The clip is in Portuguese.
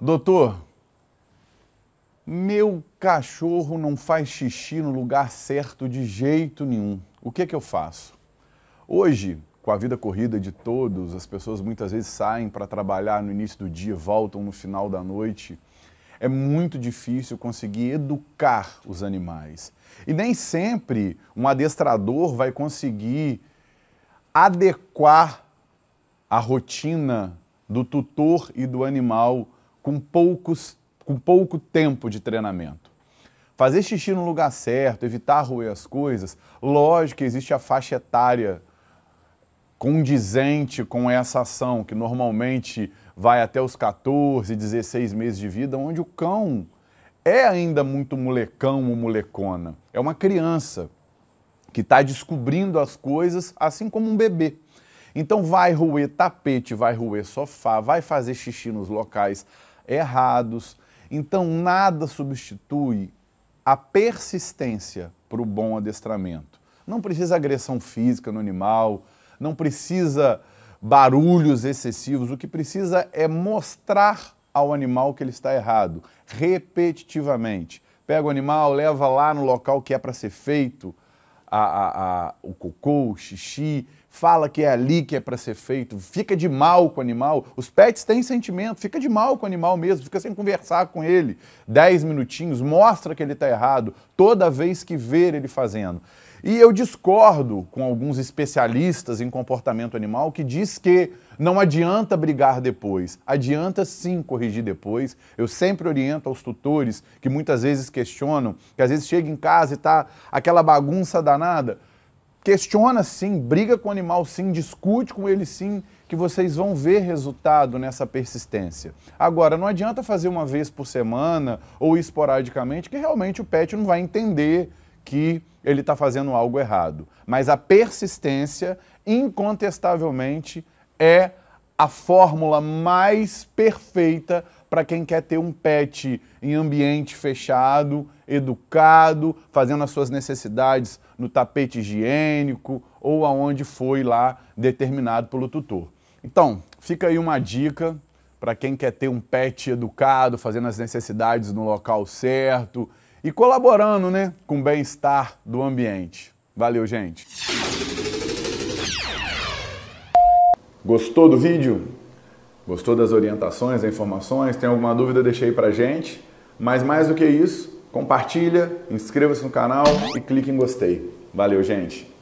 Doutor, meu cachorro não faz xixi no lugar certo de jeito nenhum. O que é que eu faço? Hoje, com a vida corrida de todos, as pessoas muitas vezes saem para trabalhar no início do dia, voltam no final da noite. É muito difícil conseguir educar os animais. E nem sempre um adestrador vai conseguir adequar a rotina do tutor e do animal com, poucos, com pouco tempo de treinamento. Fazer xixi no lugar certo, evitar roer as coisas, lógico que existe a faixa etária condizente com essa ação, que normalmente vai até os 14, 16 meses de vida, onde o cão é ainda muito molecão ou molecona. É uma criança que está descobrindo as coisas assim como um bebê. Então vai roer tapete, vai roer sofá, vai fazer xixi nos locais errados. Então nada substitui a persistência para o bom adestramento. Não precisa agressão física no animal, não precisa barulhos excessivos, o que precisa é mostrar ao animal que ele está errado, repetitivamente. Pega o animal, leva lá no local que é para ser feito, a, a, a, o cocô, o xixi, fala que é ali que é para ser feito, fica de mal com o animal. Os pets têm sentimento, fica de mal com o animal mesmo, fica sem conversar com ele. Dez minutinhos, mostra que ele está errado, toda vez que ver ele fazendo. E eu discordo com alguns especialistas em comportamento animal que diz que não adianta brigar depois, adianta sim corrigir depois. Eu sempre oriento aos tutores que muitas vezes questionam, que às vezes chega em casa e tá aquela bagunça danada, questiona sim, briga com o animal sim, discute com ele sim, que vocês vão ver resultado nessa persistência. Agora, não adianta fazer uma vez por semana ou esporadicamente, que realmente o pet não vai entender que ele está fazendo algo errado. Mas a persistência, incontestavelmente, é a fórmula mais perfeita para quem quer ter um pet em ambiente fechado, educado, fazendo as suas necessidades no tapete higiênico ou aonde foi lá determinado pelo tutor. Então, fica aí uma dica para quem quer ter um pet educado, fazendo as necessidades no local certo e colaborando né, com o bem-estar do ambiente. Valeu, gente! Gostou do vídeo? Gostou das orientações, das informações? Tem alguma dúvida? Deixa aí pra gente. Mas mais do que isso, compartilha, inscreva-se no canal e clique em gostei. Valeu, gente!